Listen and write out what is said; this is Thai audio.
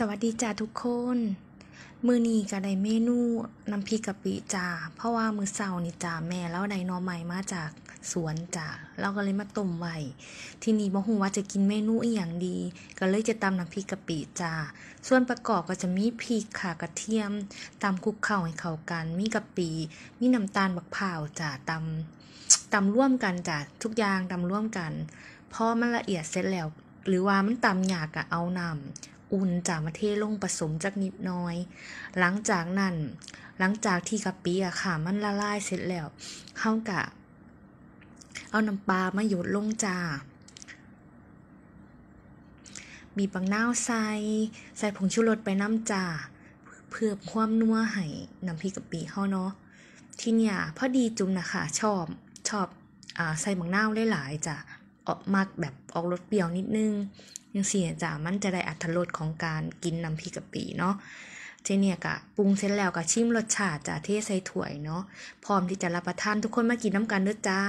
สวัสดีจ้าทุกคนมือนีก็ได้เมนูน้ำพริกกะปิจ้า เพราะว่ามือเสาร์นี่จ้าแม่แล้วได้นอใหม่มาจากสวนจ้าเราก็เลยมาต้มไว้ ที่นี่บ่ฮูว่าจะกินเมนูอีหยังดีก็เลยจะตำน้ำพริกกะปิจ้าส่วนประกอบก็จะมีพริกข่ากระเทียมตำคลุกเข่าให้เข้ากัน มีกะปิมีน้ำตาลบักเผาจ้าตำตำร่วมกันจ้าทุกอย่างตำร่วมกันพอมันละเอียดเสร็จแล้ว หรือว่ามันตำหยากกะเอานำอุ่นจากมาเทลงผสมจักนิดน้อย หลังจากนั้นหลังจากที่กะปิอะค่ะ มันละลายเสร็จแล้ว เข้ากะเอาน้ำปลามาหยดลงจ้าบีบังนาใส่ใส่ผงชูรสไปน้ำจ้าเพื่อความนัวให้น้ำพริกกะปิเขาเนาะที่เนี่ยพอดีจุ่มนะคะชอบชอบอ่าใส่บังนา้หลายๆจ้ะออกมากแบบออกรสเปรี้ยวนิดนึง ยังเสียจ้ะมันจะได้อัตรสของการกินน้ำพริกกะปิเนาะเจเนี่ยกะปรุงเสร็จแล้วกะชิมรสชาติจ้กเทใส่ถ้วยเนาะพร้อมที่จะรับประทานทุกคนมากินน้ำกันเด้อจ้า